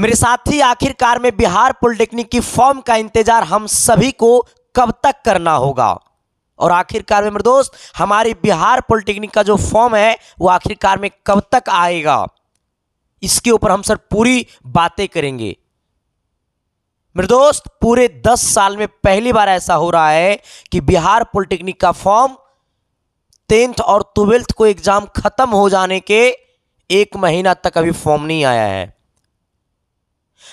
मेरे साथी आखिरकार में बिहार पॉलिटेक्निक की फॉर्म का इंतजार हम सभी को कब तक करना होगा और आखिरकार में मेरे दोस्त हमारी बिहार पॉलिटेक्निक का जो फॉर्म है वो आखिरकार में कब तक आएगा इसके ऊपर हम सर पूरी बातें करेंगे मेरे दोस्त पूरे दस साल में पहली बार ऐसा हो रहा है कि बिहार पॉलिटेक्निक का फॉर्म टेंथ और ट्वेल्थ को एग्जाम खत्म हो जाने के एक महीना तक अभी फॉर्म नहीं आया है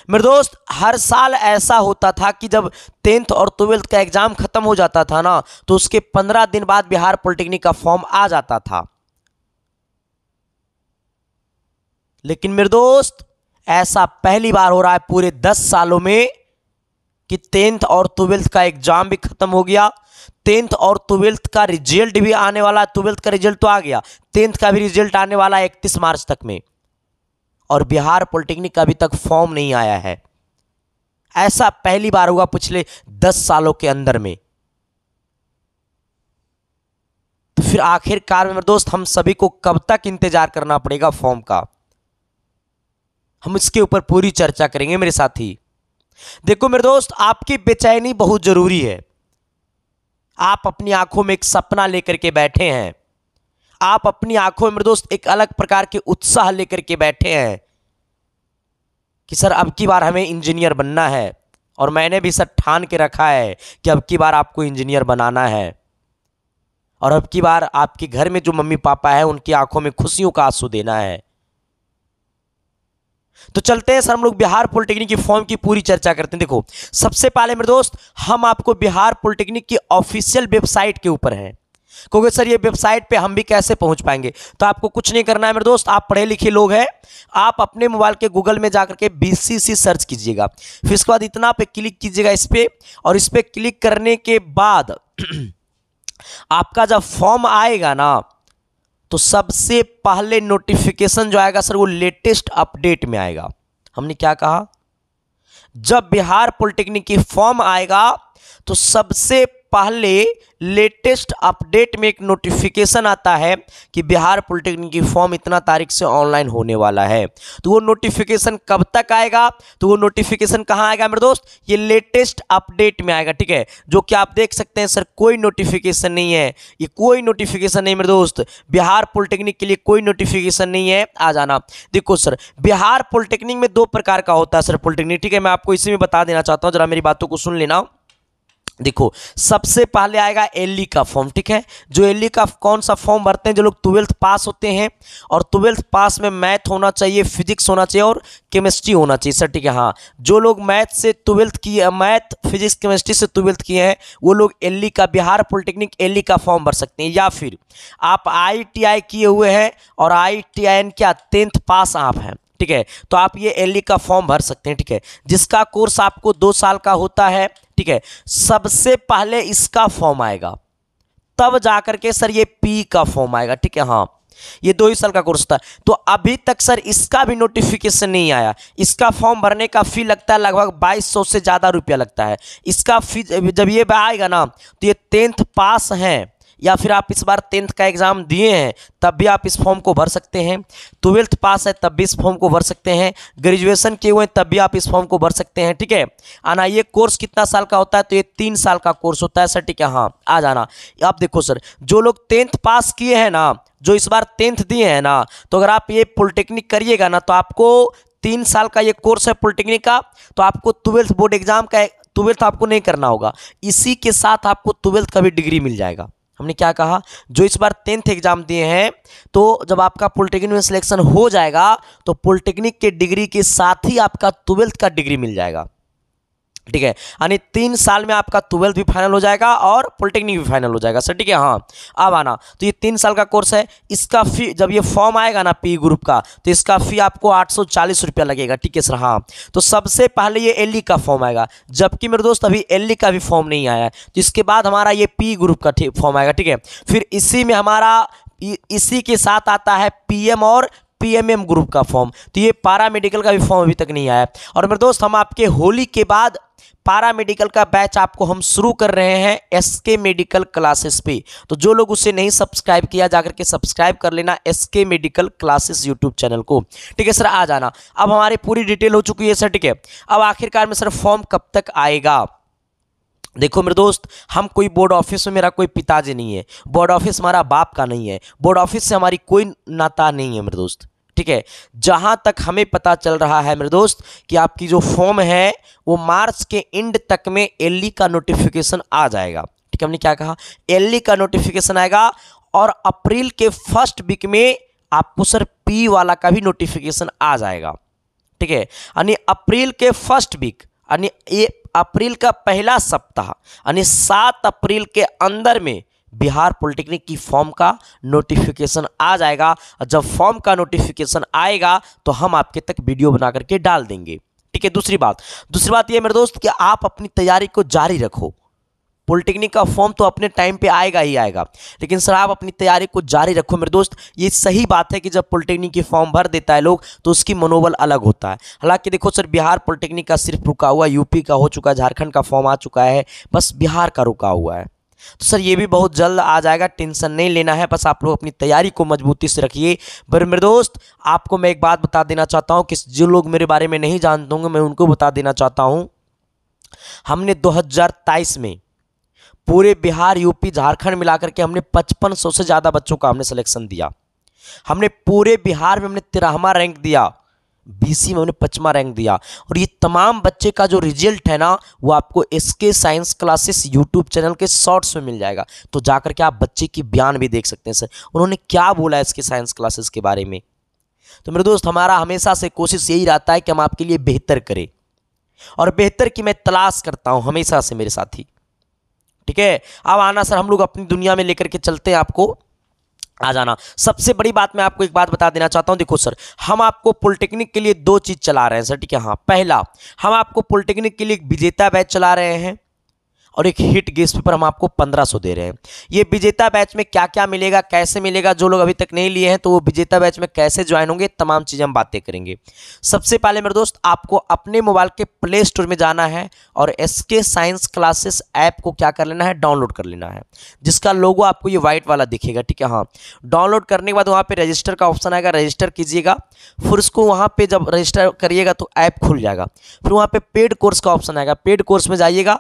मेरे दोस्त हर साल ऐसा होता था कि जब टेंथ और ट्वेल्थ का एग्ज़ाम ख़त्म हो जाता था ना तो उसके पंद्रह दिन बाद बिहार पॉलिटेक्निक का फॉर्म आ जाता था लेकिन मेरे दोस्त ऐसा पहली बार हो रहा है पूरे दस सालों में कि टेंथ और ट्वेल्थ का एग्ज़ाम भी ख़त्म हो गया टेंथ और ट्वेल्थ का रिजल्ट भी आने वाला ट्वेल्थ का रिजल्ट तो आ गया टेंथ का भी रिजल्ट आने वाला है इकतीस मार्च तक में और बिहार पॉलिटेक्निक का अभी तक फॉर्म नहीं आया है ऐसा पहली बार हुआ पिछले दस सालों के अंदर में तो फिर आखिरकार मेरे दोस्त हम सभी को कब तक इंतजार करना पड़ेगा फॉर्म का हम इसके ऊपर पूरी चर्चा करेंगे मेरे साथी देखो मेरे दोस्त आपकी बेचैनी बहुत जरूरी है आप अपनी आंखों में एक सपना लेकर के बैठे हैं आप अपनी आंखों में दोस्त एक अलग प्रकार के उत्साह लेकर के बैठे हैं कि सर अब की बार हमें इंजीनियर बनना है और मैंने भी सर ठान के रखा है कि अब की बार आपको इंजीनियर बनाना है और अब की बार आपके घर में जो मम्मी पापा है उनकी आंखों में खुशियों का आंसू देना है तो चलते हैं सर हम लोग बिहार पॉलिटेक्निक की फॉर्म की पूरी चर्चा करते हैं देखो सबसे पहले मेरे दोस्त हम आपको बिहार पॉलिटेक्निक की ऑफिशियल वेबसाइट के ऊपर हैं क्योंकि सर ये वेबसाइट पे हम भी कैसे पहुंच पाएंगे तो आपको कुछ नहीं करना है मेरे दोस्त आप पढ़े लिखे लोग हैं आप अपने मोबाइल के गूगल में जाकर के बी सर्च कीजिएगा फिर उसके बाद इतना पे क्लिक कीजिएगा इस पर और इस पर क्लिक करने के बाद आपका जब फॉर्म आएगा ना तो सबसे पहले नोटिफिकेशन जो आएगा सर वो लेटेस्ट अपडेट में आएगा हमने क्या कहा जब बिहार पॉलिटेक्निक की फॉर्म आएगा तो सबसे पहले लेटेस्ट अपडेट में एक नोटिफिकेशन आता है कि बिहार पॉलिटेक्निक की फॉर्म इतना तारीख से ऑनलाइन होने वाला है तो वो नोटिफिकेशन कब तक आएगा तो वो नोटिफिकेशन कहाँ आएगा मेरे दोस्त ये लेटेस्ट अपडेट में आएगा ठीक है जो कि आप देख सकते हैं सर कोई नोटिफिकेशन नहीं है ये कोई नोटिफिकेशन नहीं मेरे दोस्त बिहार पॉलिटेक्निक के लिए कोई नोटिफिकेशन नहीं है आ जाना देखो सर बिहार पॉलिटेक्निक में दो प्रकार का होता है सर पॉलिटेक्निक ठीक है मैं आपको इसी में बता देना चाहता हूँ जरा मेरी बातों को सुन लेना देखो सबसे पहले आएगा एल e का फॉर्म ठीक है जो एल e का कौन सा फॉर्म भरते हैं जो लोग ट्वेल्थ पास होते हैं और ट्वेल्थ पास में मैथ होना चाहिए फिजिक्स होना चाहिए और केमिस्ट्री होना चाहिए सर ठीक है हाँ जो लोग मैथ से ट्वेल्थ किए मैथ फिजिक्स केमिस्ट्री से ट्वेल्थ किए हैं वो लोग एल e का बिहार पॉलिटेक्निक एल का फॉर्म भर सकते हैं या फिर आप आई किए हुए हैं और आई टी क्या टेंथ पास आप हैं ठीक है तो आप ये एल का फॉर्म भर सकते हैं ठीक है जिसका कोर्स आपको दो साल का होता है ठीक है सबसे पहले इसका फॉर्म आएगा तब जाकर के सर ये पी का फॉर्म आएगा ठीक है हाँ ये दो ही साल का कोर्स था तो अभी तक सर इसका भी नोटिफिकेशन नहीं आया इसका फॉर्म भरने का फी लगता है लगभग बाईस सौ से ज़्यादा रुपया लगता है इसका फी जब ये आएगा ना तो ये टेंथ पास हैं या फिर आप इस बार टेंथ का एग्ज़ाम दिए हैं तब भी आप इस फॉर्म को भर सकते हैं ट्वेल्थ पास है तब भी इस फॉर्म को भर सकते हैं ग्रेजुएशन किए हुए हैं तब भी आप इस फॉर्म को भर सकते हैं ठीक है आना ये कोर्स कितना साल का होता है तो ये तीन साल का कोर्स होता है सर ठीक है हाँ आ जाना आप देखो सर जो लोग टेंथ पास किए हैं ना जो इस बार टेंथ दिए हैं ना तो अगर आप ये पॉलिटेक्निक करिएगा ना तो आपको तीन साल का ये कोर्स है पॉलिटेक्निक का तो आपको ट्वेल्थ बोर्ड एग्जाम का ट्वेल्थ आपको नहीं करना होगा इसी के साथ आपको ट्वेल्थ का भी डिग्री मिल जाएगा हमने क्या कहा जो इस बार टेंथ एग्जाम दिए हैं तो जब आपका पॉलिटेक्निक में सिलेक्शन हो जाएगा तो पॉलिटेक्निक के डिग्री के साथ ही आपका ट्वेल्थ का डिग्री मिल जाएगा ठीक है यानी तीन साल में आपका ट्वेल्थ भी फाइनल हो जाएगा और पॉलिटेक्निक भी फाइनल हो जाएगा सर ठीक है हाँ अब आना तो ये तीन साल का कोर्स है इसका फी जब ये फॉर्म आएगा ना पी ग्रुप का तो इसका फी आपको आठ सौ चालीस रुपया लगेगा ठीक है सर हाँ तो सबसे पहले ये एल e का फॉर्म आएगा जबकि मेरे दोस्त अभी एल e का भी फॉर्म नहीं आया है तो इसके बाद हमारा ये पी ग्रुप का फॉर्म आएगा ठीक है फिर इसी में हमारा इसी के साथ आता है पी और पीएमएम ग्रुप का फॉर्म तो ये पारा मेडिकल का भी फॉर्म अभी तक नहीं आया और मेरे दोस्त हम आपके होली के बाद पारा मेडिकल का बैच आपको हम शुरू कर रहे हैं एस के मेडिकल क्लासेस पे तो जो लोग उसे नहीं सब्सक्राइब किया जाकर के सब्सक्राइब कर लेना एस के मेडिकल क्लासेस यूट्यूब चैनल को ठीक है सर आ जाना अब हमारी पूरी डिटेल हो चुकी है सर ठीक है अब आखिरकार में सर फॉर्म कब तक आएगा देखो मेरे दोस्त हम कोई बोर्ड ऑफिस में मेरा कोई पिताजी नहीं है बोर्ड ऑफिस हमारा बाप का नहीं है बोर्ड ऑफिस से हमारी कोई नाता नहीं है मेरे दोस्त ठीक है जहां तक हमें पता चल रहा है मेरे दोस्त कि आपकी जो फॉर्म है वो मार्च के एंड तक में एल e का नोटिफिकेशन आ जाएगा ठीक है हमने क्या कहा एल e का नोटिफिकेशन आएगा और अप्रैल के फर्स्ट वीक में आपको सर पी वाला का भी नोटिफिकेशन आ जाएगा ठीक है यानी अप्रैल के फर्स्ट वीक यानी ये अप्रैल का पहला सप्ताह यानी सात अप्रैल के अंदर में बिहार पॉलिटेक्निक की फॉर्म का नोटिफिकेशन आ जाएगा और जब फॉर्म का नोटिफिकेशन आएगा तो हम आपके तक वीडियो बना करके डाल देंगे ठीक है दूसरी बात दूसरी बात ये मेरे दोस्त कि आप अपनी तैयारी को जारी रखो पॉलिटेक्निक का फॉर्म तो अपने टाइम पे आएगा ही आएगा लेकिन सर आप अपनी तैयारी को जारी रखो मेरे दोस्त ये सही बात है कि जब पॉलिटेक्निक की फॉर्म भर देता है लोग तो उसकी मनोबल अलग होता है हालांकि देखो सर बिहार पॉलिटेक्निक का सिर्फ रुका हुआ यूपी का हो चुका है झारखंड का फॉर्म आ चुका है बस बिहार का रुका हुआ है तो सर ये भी बहुत जल्द आ जाएगा टेंशन नहीं लेना है बस आप लोग अपनी तैयारी को मजबूती से रखिए पर मेरे दोस्त आपको मैं एक बात बता देना चाहता हूँ कि जो लोग मेरे बारे में नहीं जानते होंगे मैं उनको बता देना चाहता हूँ हमने दो में पूरे बिहार यूपी झारखंड मिलाकर के हमने पचपन से ज़्यादा बच्चों का हमने सलेक्शन दिया हमने पूरे बिहार में हमने तिरहमा रैंक दिया बीसी में उन्हें पचमा रैंक दिया और ये तमाम बच्चे का जो रिजल्ट है ना वो आपको S K science classes YouTube channel के शॉर्ट्स में मिल जाएगा तो जाकर के आप बच्चे की बयान भी देख सकते हैं सर उन्होंने क्या बोला एस के साइंस क्लासेस के बारे में तो मेरे दोस्त हमारा हमेशा से कोशिश यही रहता है कि हम आपके लिए बेहतर करें और बेहतर की मैं तलाश करता हूँ हमेशा से मेरे साथी ठीक है अब आना सर हम लोग अपनी दुनिया में लेकर के चलते हैं आपको आ जाना सबसे बड़ी बात मैं आपको एक बात बता देना चाहता हूं देखो सर हम आपको पॉलिटेक्निक के लिए दो चीज़ चला रहे हैं सर ठीक है हाँ पहला हम आपको पॉलिटेक्निक के लिए एक विजेता बैच चला रहे हैं और एक हिट गेस्ट पेपर हम आपको 1500 दे रहे हैं ये विजेता बैच में क्या क्या मिलेगा कैसे मिलेगा जो लोग अभी तक नहीं लिए हैं तो वो विजेता बैच में कैसे ज्वाइन होंगे तमाम चीज़ हम बातें करेंगे सबसे पहले मेरे दोस्त आपको अपने मोबाइल के प्ले स्टोर में जाना है और S K science classes app को क्या कर लेना है डाउनलोड कर लेना है जिसका लोगो आपको ये व्हाइट वाला दिखेगा ठीक है हाँ डाउनलोड करने के बाद वहाँ पर रजिस्टर का ऑप्शन आएगा रजिस्टर कीजिएगा फिर उसको वहाँ पर जब रजिस्टर करिएगा तो ऐप खुल जाएगा फिर वहाँ पर पेड कोर्स का ऑप्शन आएगा पेड कोर्स में जाइएगा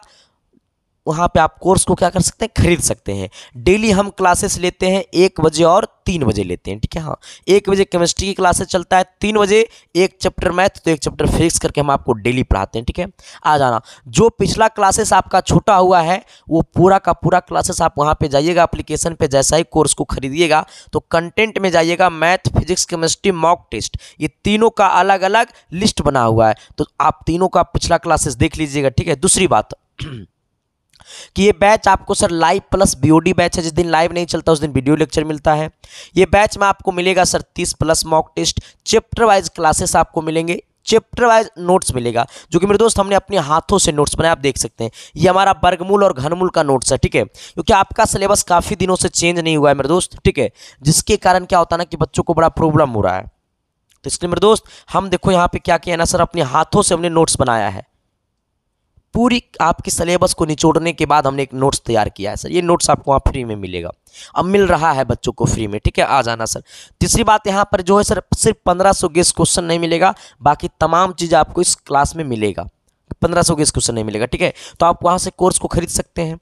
वहाँ पे आप कोर्स को क्या कर सकते हैं खरीद सकते हैं डेली हम क्लासेस लेते हैं एक बजे और तीन बजे लेते हैं ठीक है हाँ एक बजे केमिस्ट्री की क्लासेस चलता है तीन बजे एक चैप्टर मैथ तो एक चैप्टर फिजिक्स करके हम आपको डेली पढ़ाते हैं ठीक है आ जाना जो पिछला क्लासेस आपका छोटा हुआ है वो पूरा का पूरा क्लासेस आप वहाँ पर जाइएगा एप्लीकेशन पर जैसा ही कोर्स को खरीदिएगा तो कंटेंट में जाइएगा math physics chemistry mock test ये तीनों का अलग अलग लिस्ट बना हुआ है तो आप तीनों का पिछला क्लासेस देख लीजिएगा ठीक है दूसरी बात कि ये बैच आपको sir live plus BOD batch है जिस दिन लाइव नहीं चलता उस दिन वीडियो लेक्चर मिलता है ये बैच में आपको मिलेगा सर तीस plus mock test chapter wise classes आपको मिलेंगे चैप्टर वाइज नोट्स मिलेगा जो कि मेरे दोस्त हमने अपने हाथों से नोट्स बनाए आप देख सकते हैं ये हमारा वर्गमूल और घनमूल का नोट्स है ठीक है क्योंकि आपका सिलेबस काफ़ी दिनों से चेंज नहीं हुआ है मेरे दोस्त ठीक है जिसके कारण क्या होता है ना कि बच्चों को बड़ा प्रॉब्लम हो रहा है तो इसलिए मेरे दोस्त हम देखो यहाँ पे क्या किया ना सर अपने हाथों से हमने नोट्स बनाया है पूरी आपके सिलेबस को निचोड़ने के बाद हमने एक नोट्स तैयार किया है सर ये नोट्स आपको वहाँ फ्री में मिलेगा अब मिल रहा है बच्चों को फ्री में ठीक है आ जाना सर तीसरी बात यहाँ पर जो है सर सिर्फ पंद्रह सौ गेस्ट क्वेश्चन नहीं मिलेगा बाकी तमाम चीज़ आपको इस क्लास में मिलेगा पंद्रह सौ के इस क्वेश्चन नहीं मिलेगा ठीक है तो आप वहाँ से कोर्स को खरीद सकते हैं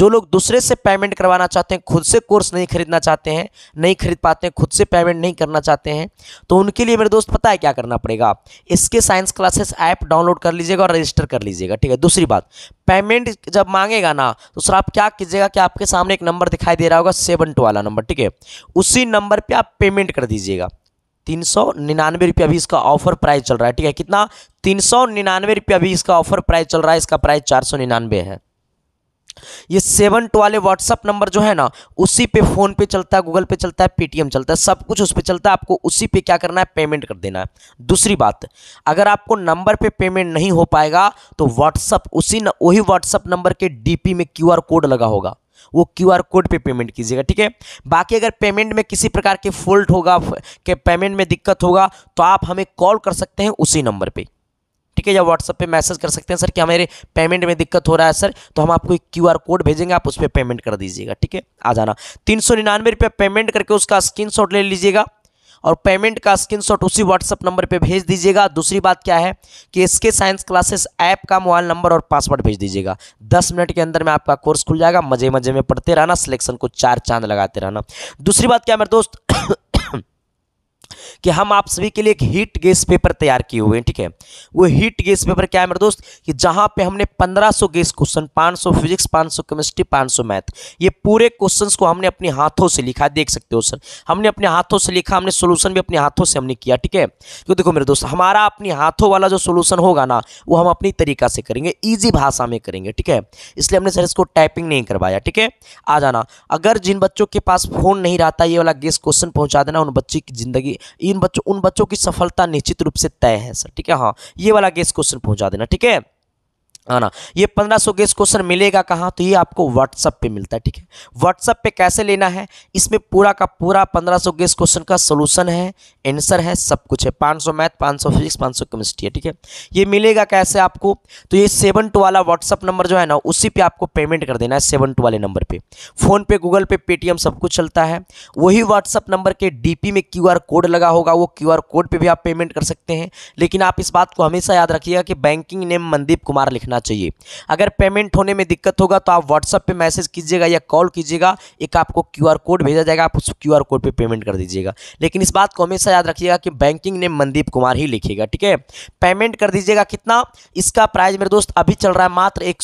जो लोग दूसरे से पेमेंट करवाना चाहते हैं खुद से कोर्स नहीं खरीदना चाहते हैं नहीं खरीद पाते हैं खुद से पेमेंट नहीं करना चाहते हैं तो उनके लिए मेरे दोस्त पता है क्या करना पड़ेगा इसके साइंस क्लासेस ऐप डाउनलोड कर लीजिएगा और रजिस्टर कर लीजिएगा ठीक है दूसरी बात पेमेंट जब मांगेगा ना तो सर आप क्या कीजिएगा कि आपके सामने एक नंबर दिखाई दे रहा होगा सेवन टू वाला नंबर ठीक है उसी नंबर पर आप पेमेंट कर दीजिएगा तीन सौ निन्यानवे रुपया अभी इसका ऑफर प्राइस चल रहा है ठीक है कितना तीन सौ निन्यानवे रुपया अभी इसका ऑफर प्राइस चल रहा है इसका प्राइस चार सौ निन्यानवे है ये सेवन टू वाले व्हाट्सअप नंबर जो है ना उसी पे फ़ोन पे चलता है गूगल पे चलता है पेटीएम चलता है सब कुछ उस पर चलता है आपको उसी पे क्या करना है पेमेंट कर देना है दूसरी बात अगर आपको नंबर पे पेमेंट नहीं हो पाएगा तो व्हाट्सअप उसी न वही व्हाट्सअप नंबर के डीपी में क्यूआर कोड लगा होगा वो आर कोड पे पेमेंट कीजिएगा ठीक है बाकी अगर पेमेंट में किसी प्रकार के फॉल्ट होगा के पेमेंट में दिक्कत होगा तो आप हमें कॉल कर सकते हैं उसी नंबर पर ठीक है या व्हाट्सअप पे मैसेज कर सकते हैं सर कि हमारे पेमेंट में दिक्कत हो रहा है सर तो हम आपको एक क्यू कोड भेजेंगे आप उस पर पे पेमेंट कर दीजिएगा ठीक है आ जाना तीन सौ निन्यानवे रुपये पेमेंट करके उसका स्क्रीन ले लीजिएगा और पेमेंट का स्क्रीनशॉट उसी व्हाट्सअप नंबर पे भेज दीजिएगा दूसरी बात क्या है कि इसके साइंस क्लासेस ऐप का मोबाइल नंबर और पासवर्ड भेज दीजिएगा दस मिनट के अंदर में आपका कोर्स खुल जाएगा मजे मजे में पढ़ते रहना सिलेक्शन को चार चांद लगाते रहना दूसरी बात क्या मेरे दोस्त कि हम आप सभी के लिए एक हीट गैस पेपर तैयार किए हुए हैं ठीक है वो हीट गैस पेपर क्या है मेरे दोस्त कि जहां पे हमने 1500 guess question 500 physics 500 chemistry 500 math ये पूरे क्वेश्चंस को हमने अपने हाथों से लिखा देख सकते हो सर हमने अपने हाथों से लिखा हमने सोल्यूशन भी अपने हाथों से हमने किया ठीक है तो देखो मेरे दोस्त हमारा अपने हाथों वाला जो सोल्यूशन होगा ना वो हम अपनी तरीका से करेंगे ईजी भाषा में करेंगे ठीक है इसलिए हमने सर इसको टाइपिंग नहीं करवाया ठीक है आ जाना अगर जिन बच्चों के पास फ़ोन नहीं रहता ये वाला गेस क्वेश्चन पहुंचा देना उन बच्चे की ज़िंदगी इन बच्चों उन बच्चों की सफलता निश्चित रूप से तय है सर ठीक है हाँ ये वाला गेस क्वेश्चन पहुंचा देना ठीक है हाँ ना ये पंद्रह सौ के क्वेश्चन मिलेगा कहाँ तो ये आपको व्हाट्सअप पे मिलता है ठीक है व्हाट्सअप पे कैसे लेना है इसमें पूरा का पूरा पंद्रह सौ के क्वेश्चन का सोल्यूशन है आंसर है सब कुछ है पाँच सौ मैथ पाँच सौ फिजिक्स पाँच सौ केमिस्ट्री है ठीक है ये मिलेगा कैसे आपको तो ये सेवन टू वाला व्हाट्सअप नंबर जो है ना उसी पर आपको पेमेंट कर देना है सेवन टू वाले नंबर पर PhonePe Google Pay Paytm सब कुछ चलता है वही व्हाट्सअप नंबर के डी में क्यू कोड लगा होगा वो क्यू कोड पर भी आप पेमेंट कर सकते हैं लेकिन आप इस बात को हमेशा याद रखिएगा कि बैंकिंग नेम मनदीप कुमार लिखना रखना चाहिए अगर पेमेंट होने में दिक्कत होगा तो आप व्हाट्सएप पे मैसेज कीजिएगा या कॉल कीजिएगा एक आपको क्यूआर कोड भेजा जाएगा आप उस क्यूआर कोड पे पेमेंट कर दीजिएगा लेकिन इस बात को हमेशा याद रखिएगा कि बैंकिंग ने मनदीप कुमार ही लिखेगा ठीक है पेमेंट कर दीजिएगा कितना इसका प्राइज मेरे दोस्त अभी चल रहा है मात्र एक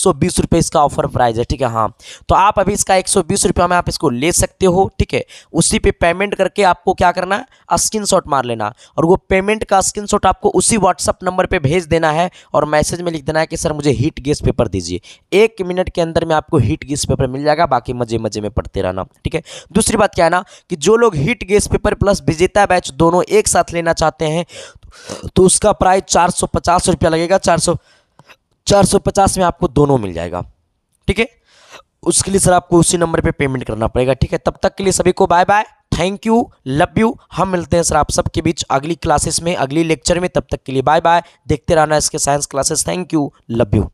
इसका ऑफर प्राइज है ठीक है हाँ तो आप अभी इसका एक में आप इसको ले सकते हो ठीक है उसी पे पेमेंट करके आपको क्या करना है स्क्रीनशॉट मार लेना और वो पेमेंट का स्क्रीनशॉट आपको उसी व्हाट्सअप नंबर पे भेज देना है और मैसेज में लिख देना है कि सर मुझे हीट गेस पेपर दीजिए एक मिनट के अंदर में आपको हीट गेस पेपर मिल जाएगा बाकी मजे मजे में पढ़ते रहना ठीक है दूसरी बात क्या है ना कि जो लोग हीट गेस पेपर प्लस विजेता बैच दोनों एक साथ लेना चाहते हैं तो उसका प्राइस चार सौ पचास रुपया लगेगा चार सौ चार सौ पचास में आपको दोनों मिल जाएगा ठीक है उसके लिए सर आपको उसी नंबर पे पेमेंट करना पड़ेगा ठीक है तब तक के लिए सभी को bye bye thank you love you हम मिलते हैं सर आप सबके बीच अगली क्लासेस में अगली लेक्चर में तब तक के लिए बाय बाय देखते रहना इसके science classes thank you love you